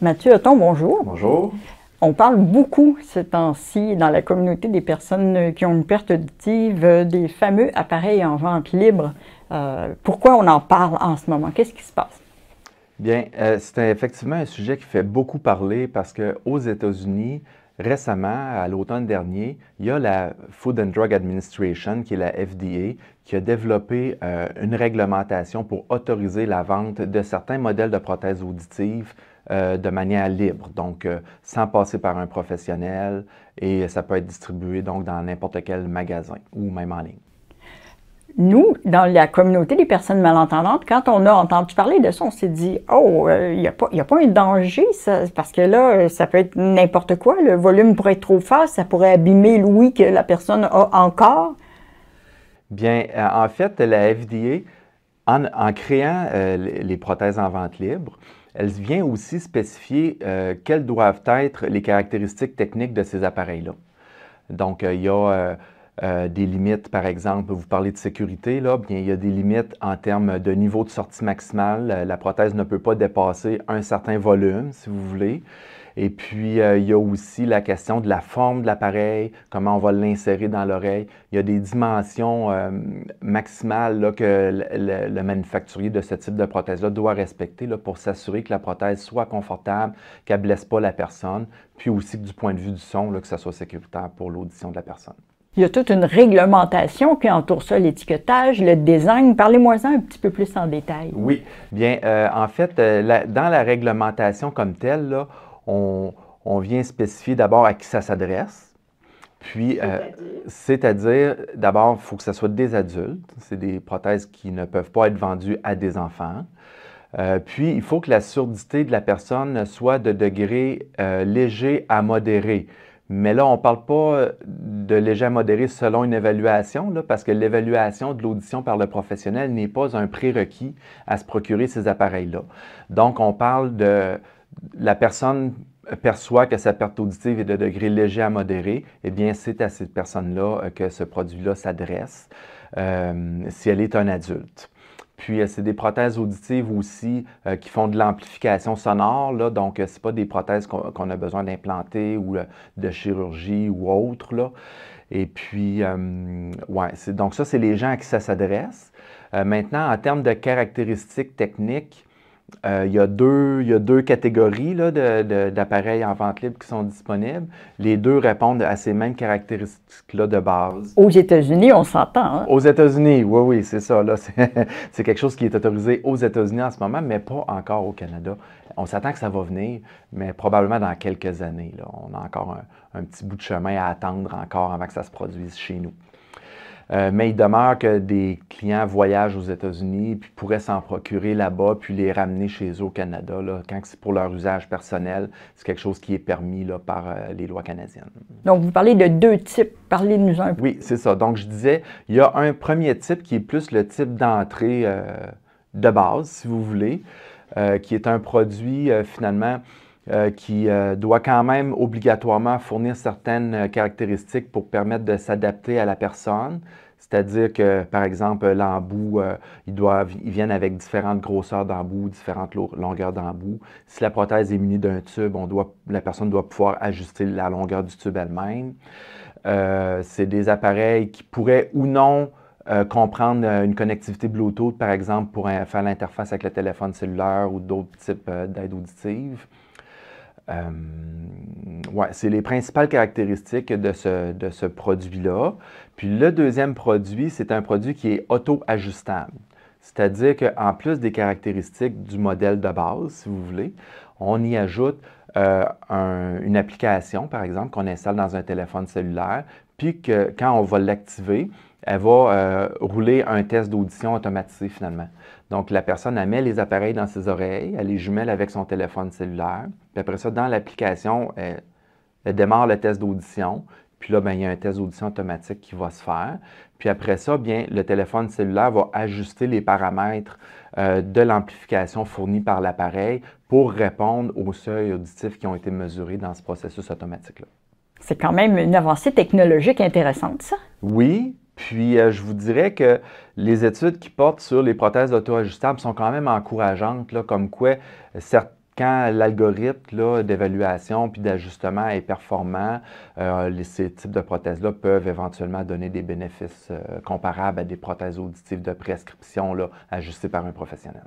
Mathieu Otton, bonjour. Bonjour. On parle beaucoup ces temps-ci dans la communauté des personnes euh, qui ont une perte auditive euh, des fameux appareils en vente libre. Euh, pourquoi on en parle en ce moment? Qu'est-ce qui se passe? Bien, c'est effectivement un sujet qui fait beaucoup parler parce qu'aux États-Unis, récemment, à l'automne dernier, il y a la Food and Drug Administration, qui est la FDA, qui a développé une réglementation pour autoriser la vente de certains modèles de prothèses auditives euh, de manière libre, donc euh, sans passer par un professionnel et ça peut être distribué donc dans n'importe quel magasin ou même en ligne. Nous, dans la communauté des personnes malentendantes, quand on a entendu parler de ça, on s'est dit Oh, euh, il n'y a, a, pas un danger, ça, parce que là, ça peut être n'importe quoi. Le volume pourrait être trop fort, ça pourrait abîmer l'ouïe que la personne a encore. Bien, en fait, la FDA, en créant les prothèses en vente libre, elle vient aussi spécifier euh, quelles doivent être les caractéristiques techniques de ces appareils-là. Donc, euh, il y a euh, des limites, par exemple, vous parlez de sécurité, là, bien, il y a des limites en termes de niveau de sortie maximale. La prothèse ne peut pas dépasser un certain volume, si vous voulez. Et puis, euh, il y a aussi la question de la forme de l'appareil, comment on va l'insérer dans l'oreille. Il y a des dimensions euh, maximales que le, manufacturier de ce type de prothèse-là doit respecter pour s'assurer que la prothèse soit confortable, qu'elle ne blesse pas la personne, puis aussi du point de vue du son, que ça soit sécuritaire pour l'audition de la personne. Il y a toute une réglementation qui entoure ça, l'étiquetage, le design. Parlez-moi-en un petit peu plus en détail. Oui, bien, euh, en fait, dans la réglementation comme telle, là, on, vient spécifier d'abord à qui ça s'adresse. Puis, euh, c'est-à-dire, d'abord, il faut que ce soit des adultes. C'est des prothèses qui ne peuvent pas être vendues à des enfants. Euh, puis, il faut que la surdité de la personne soit de degré euh, léger à modéré. Mais là, on ne parle pas de léger à modéré selon une évaluation, parce que l'évaluation de l'audition par le professionnel n'est pas un prérequis à se procurer ces appareils-là. Donc, on parle de la personne perçoit que sa perte auditive est de degré léger à modéré, eh bien, c'est à cette personne-là euh, que ce produit-là s'adresse euh, si elle est un adulte. Puis, euh, c'est des prothèses auditives aussi qui font de l'amplification sonore. donc, ce pas des prothèses qu'on a besoin d'implanter ou de chirurgie ou autre. Et puis, oui, donc ça, c'est les gens à qui ça s'adresse. maintenant, en termes de caractéristiques techniques, euh, il, y a deux, catégories d'appareils de, en vente libre qui sont disponibles. Les deux répondent à ces mêmes caractéristiques-là de base. Aux États-Unis, on s'entend. Hein? Aux États-Unis, oui, oui, c'est ça. C'est quelque chose qui est autorisé aux États-Unis en ce moment, mais pas encore au Canada. On s'attend que ça va venir, mais probablement dans quelques années. Là. On a encore un petit bout de chemin à attendre encore avant que ça se produise chez nous. Euh, mais il demeure que des clients voyagent aux États-Unis, puis pourraient s'en procurer là-bas, puis les ramener chez eux au Canada, quand c'est pour leur usage personnel. C'est quelque chose qui est permis par euh, les lois canadiennes. Donc, vous parlez de deux types. Parlez-nous un peu. Oui, c'est ça. Donc, je disais, il y a un premier type qui est plus le type d'entrée euh, de base, si vous voulez, qui est un produit finalement euh, qui euh, doit quand même obligatoirement fournir certaines euh, caractéristiques pour permettre de s'adapter à la personne. C'est-à-dire que, par exemple, l'embout, ils, viennent avec différentes grosseurs d'embout, différentes longueurs d'embout. Si la prothèse est munie d'un tube, la personne doit pouvoir ajuster la longueur du tube elle-même. c'est des appareils qui pourraient ou non comprendre une connectivité Bluetooth, par exemple, pour faire l'interface avec le téléphone cellulaire ou d'autres types d'aide auditive. Euh, c'est les principales caractéristiques de ce, produit-là. Puis le deuxième produit, c'est un produit qui est auto-ajustable. C'est-à-dire qu'en plus des caractéristiques du modèle de base, si vous voulez, on y ajoute euh, une application, par exemple, qu'on installe dans un téléphone cellulaire, puis que quand on va l'activer, elle va euh, rouler un test d'audition automatisé finalement. Donc, la personne, elle met les appareils dans ses oreilles, elle les jumelle avec son téléphone cellulaire. Puis après ça, dans l'application, elle, démarre le test d'audition. Puis là, ben, il y a un test d'audition automatique qui va se faire. Puis après ça, bien, le téléphone cellulaire va ajuster les paramètres euh, de l'amplification fournie par l'appareil pour répondre aux seuils auditifs qui ont été mesurés dans ce processus automatique-là. C'est quand même une avancée technologique intéressante, ça. Oui, puis, euh, je vous dirais que les études qui portent sur les prothèses auto-ajustables sont quand même encourageantes, comme quoi euh, quand l'algorithme d'évaluation puis d'ajustement est performant, euh, ces types de prothèses-là peuvent éventuellement donner des bénéfices comparables à des prothèses auditives de prescription ajustées par un professionnel.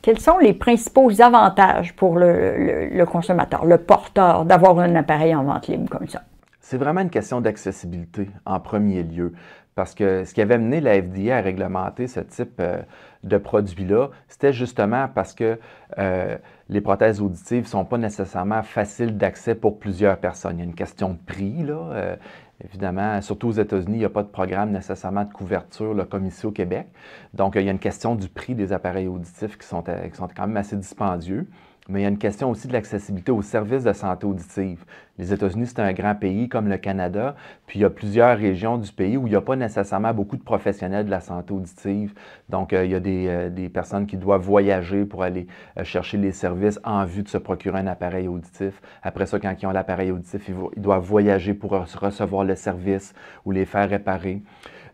Quels sont les principaux avantages pour le, le consommateur, le porteur, d'avoir un appareil en vente libre comme ça? C'est vraiment une question d'accessibilité en premier lieu. Parce que ce qui avait mené la FDA à réglementer ce type euh, de produit-là, c'était justement parce que euh, les prothèses auditives ne sont pas nécessairement faciles d'accès pour plusieurs personnes. Il y a une question de prix, là. Euh, évidemment, surtout aux États-Unis, il n'y a pas de programme nécessairement de couverture comme ici au Québec. Donc, il y a une question du prix des appareils auditifs qui sont quand même assez dispendieux. Mais il y a une question aussi de l'accessibilité aux services de santé auditive. Les États-Unis, c'est un grand pays comme le Canada, puis il y a plusieurs régions du pays où il n'y a pas nécessairement beaucoup de professionnels de la santé auditive. Donc, euh, il y a euh, des, personnes qui doivent voyager pour aller euh, chercher les services en vue de se procurer un appareil auditif. Après ça, quand ils ont l'appareil auditif, ils, ils doivent voyager pour recevoir le service ou les faire réparer.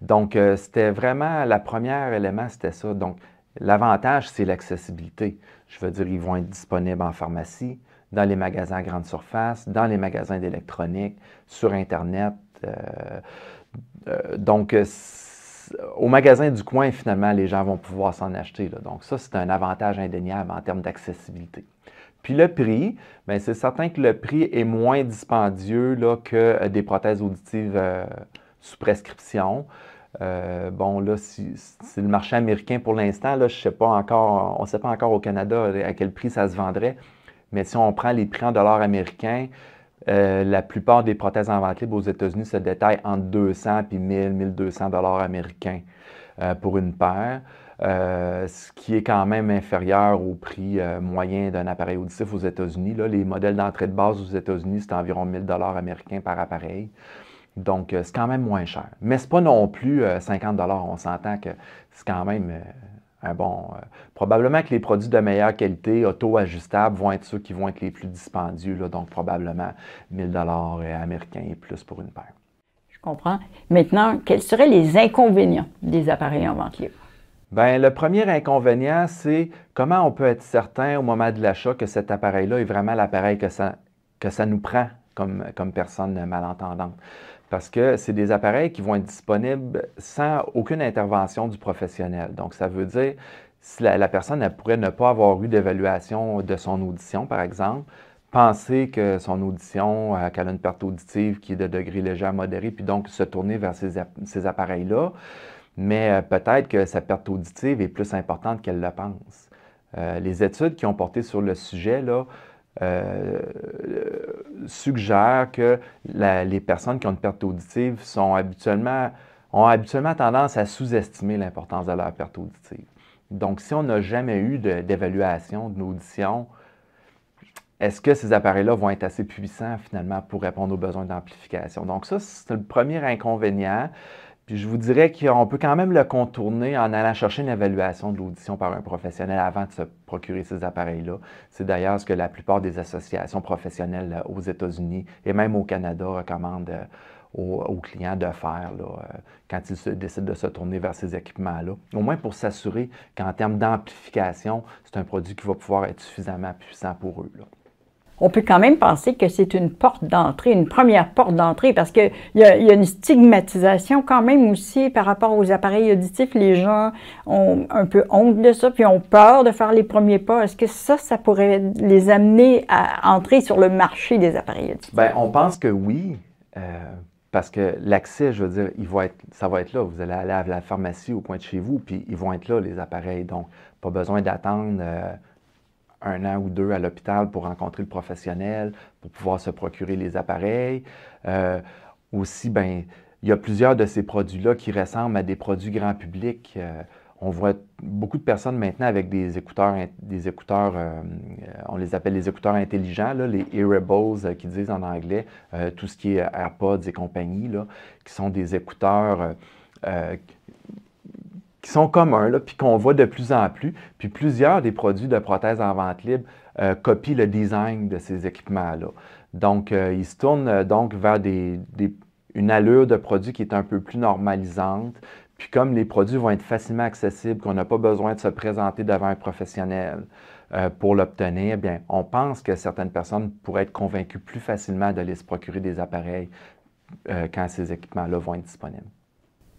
Donc, c'était vraiment, le premier élément, c'était ça. Donc, L'avantage, c'est l'accessibilité. Je veux dire, ils vont être disponibles en pharmacie, dans les magasins à grande surface, dans les magasins d'électronique, sur Internet. Euh, euh, donc, euh, au magasin du coin, finalement, les gens vont pouvoir s'en acheter. Donc, ça, c'est un avantage indéniable en termes d'accessibilité. Puis le prix, ben, c'est certain que le prix est moins dispendieux que des prothèses auditives sous prescription. Euh, bon, là, c'est le marché américain pour l'instant, là, je sais pas encore, on ne sait pas encore au Canada euh, à quel prix ça se vendrait, mais si on prend les prix en dollars américains, euh, la plupart des prothèses en vente libre aux États-Unis se détaillent entre 200 et 1000, 1200 dollars américains pour une paire, ce qui est quand même inférieur au prix moyen d'un appareil auditif aux États-Unis. Là, les modèles d'entrée de base aux États-Unis, c'est environ 1000 dollars américains par appareil. Donc, euh, c'est quand même moins cher. Mais ce pas non plus 50 euh, On s'entend que c'est quand même euh, un bon. probablement que les produits de meilleure qualité, auto-ajustables, vont être ceux qui vont être les plus dispendieux. donc, probablement 1000 américains et plus pour une paire. Je comprends. Maintenant, quels seraient les inconvénients des appareils en vente Bien, le premier inconvénient, c'est comment on peut être certain au moment de l'achat que cet appareil-là est vraiment l'appareil que ça, nous prend comme, comme personne malentendante parce que c'est des appareils qui vont être disponibles sans aucune intervention du professionnel. Donc, ça veut dire, si la, personne elle pourrait ne pas avoir eu d'évaluation de son audition, par exemple, penser que son audition, euh, qu'elle a une perte auditive qui est de degré léger à modéré, puis donc se tourner vers ces, appareils-là, mais euh, peut-être que sa perte auditive est plus importante qu'elle le pense. Euh, les études qui ont porté sur le sujet, là, euh, suggère que les personnes qui ont une perte auditive sont habituellement, ont habituellement tendance à sous-estimer l'importance de leur perte auditive. Donc, si on n'a jamais eu d'évaluation d'audition, est-ce que ces appareils-là vont être assez puissants finalement pour répondre aux besoins d'amplification? Donc ça, c'est le premier inconvénient. Puis je vous dirais qu'on peut quand même le contourner en allant chercher une évaluation de l'audition par un professionnel avant de se procurer ces appareils-là. C'est d'ailleurs ce que la plupart des associations professionnelles euh, aux États-Unis et même au Canada recommandent euh, aux, clients de faire euh, quand ils décident de se tourner vers ces équipements-là. Au moins pour s'assurer qu'en termes d'amplification, c'est un produit qui va pouvoir être suffisamment puissant pour eux on peut quand même penser que c'est une porte d'entrée, une première porte d'entrée, parce qu'il y, y, a une stigmatisation quand même aussi par rapport aux appareils auditifs. Les gens ont un peu honte de ça, puis ont peur de faire les premiers pas. Est-ce que ça, ça pourrait les amener à entrer sur le marché des appareils auditifs? Bien, on pense que oui. Euh, parce que l'accès, je veux dire, il va être, ça va être là. Vous allez aller à la pharmacie au coin de chez vous, puis ils vont être là, les appareils. Donc, pas besoin d'attendre euh, un an ou deux à l'hôpital pour rencontrer le professionnel, pour pouvoir se procurer les appareils. Euh, aussi, ben, il y a plusieurs de ces produits-là qui ressemblent à des produits grand public. Euh, on voit beaucoup de personnes maintenant avec des écouteurs, des écouteurs euh, on les appelle les écouteurs intelligents, les earables qui disent en anglais, tout ce qui est AirPods et compagnie, qui sont des écouteurs qui sont communs, puis qu'on voit de plus en plus. Puis plusieurs des produits de prothèses en vente libre euh, copient le design de ces équipements-là. Donc, euh, ils se tournent euh, donc vers une allure de produit qui est un peu plus normalisante. Puis comme les produits vont être facilement accessibles, qu'on n'a pas besoin de se présenter devant un professionnel pour l'obtenir, eh bien, on pense que certaines personnes pourraient être convaincues plus facilement de les procurer des appareils quand ces équipements-là vont être disponibles.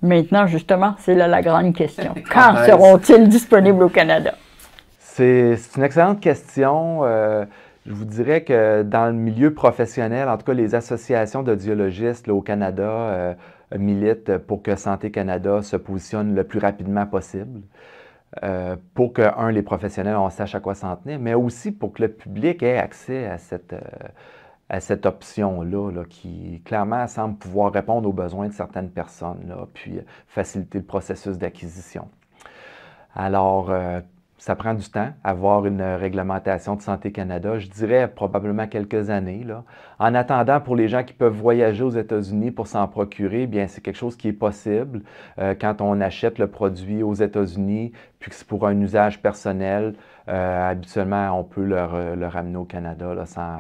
Maintenant, justement, c'est là la grande question. Quand seront-ils disponibles au Canada? C'est une excellente question. Euh, je vous dirais que dans le milieu professionnel, en tout cas, les associations d'audiologistes au Canada euh, militent pour que Santé Canada se positionne le plus rapidement possible. Euh, pour que, un, les professionnels, on sache à quoi s'en tenir, mais aussi pour que le public ait accès à cette, à cette option-là, qui clairement semble pouvoir répondre aux besoins de certaines personnes, puis faciliter le processus d'acquisition. Alors, euh, ça prend du temps, avoir une réglementation de Santé Canada. Je dirais probablement quelques années. Là. En attendant, pour les gens qui peuvent voyager aux États-Unis pour s'en procurer, bien, c'est quelque chose qui est possible euh, quand on achète le produit aux États-Unis, puis que c'est pour un usage personnel. Euh, habituellement, on peut le, ramener au Canada sans,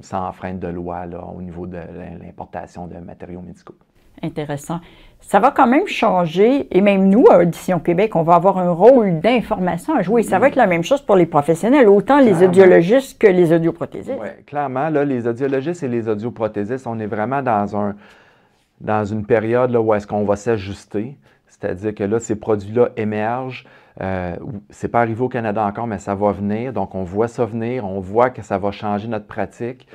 sans, de loi là, au niveau de l'importation de matériaux médicaux. Intéressant ça va quand même changer, et même nous, à Audition Québec, on va avoir un rôle d'information à jouer. Ça va mm. être la même chose pour les professionnels, autant les audiologistes que les audioprothésistes. Oui, clairement, là, les audiologistes et les audioprothésistes, on est vraiment dans, un, dans une période là, où est-ce qu'on va s'ajuster. C'est-à-dire que là, ces produits-là émergent. Euh, c'est pas arrivé au Canada encore, mais ça va venir. Donc, on voit ça venir, on voit que ça va changer notre pratique.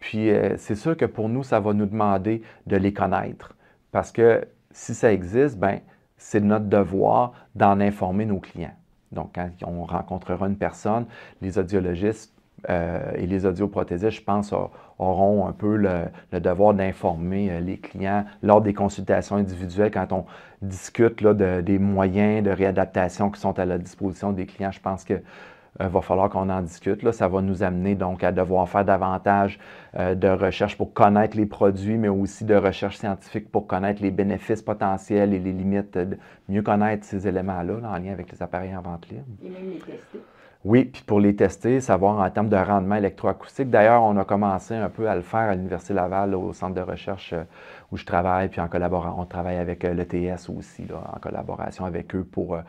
Puis, euh, c'est sûr que pour nous, ça va nous demander de les connaître. Parce que si ça existe, ben, c'est notre devoir d'en informer nos clients. Donc, quand on rencontrera une personne, les audiologistes euh, et les audioprothésistes, je pense, auront un peu le, devoir d'informer euh, les clients lors des consultations individuelles, quand on discute là, des moyens de réadaptation qui sont à la disposition des clients. Je pense que il euh, va falloir qu'on en discute. Là. Ça va nous amener donc à devoir faire davantage euh, de recherches pour connaître les produits, mais aussi de recherche scientifique pour connaître les bénéfices potentiels et les limites, euh, mieux connaître ces éléments-là en lien avec les appareils en vente libre. Et même les tester. Oui, puis pour les tester, savoir en termes de rendement électroacoustique. D'ailleurs, on a commencé un peu à le faire à l'Université Laval, au centre de recherche, où je travaille, puis en collaborant, on travaille avec euh, l'ETS aussi, en collaboration avec eux pour euh,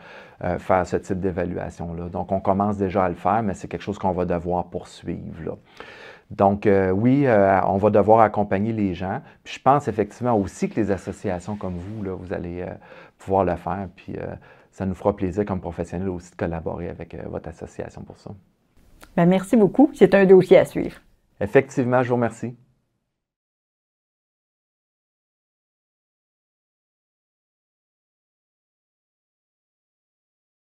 euh, faire ce type d'évaluation-là. Donc, on commence déjà à le faire, mais c'est quelque chose qu'on va devoir poursuivre. Donc, oui, on va devoir accompagner les gens. Puis je pense effectivement aussi que les associations comme vous, vous allez pouvoir le faire. Puis ça nous fera plaisir comme professionnels aussi de collaborer avec votre association pour ça. Ben, merci beaucoup. C'est un dossier à suivre. Effectivement, je vous remercie.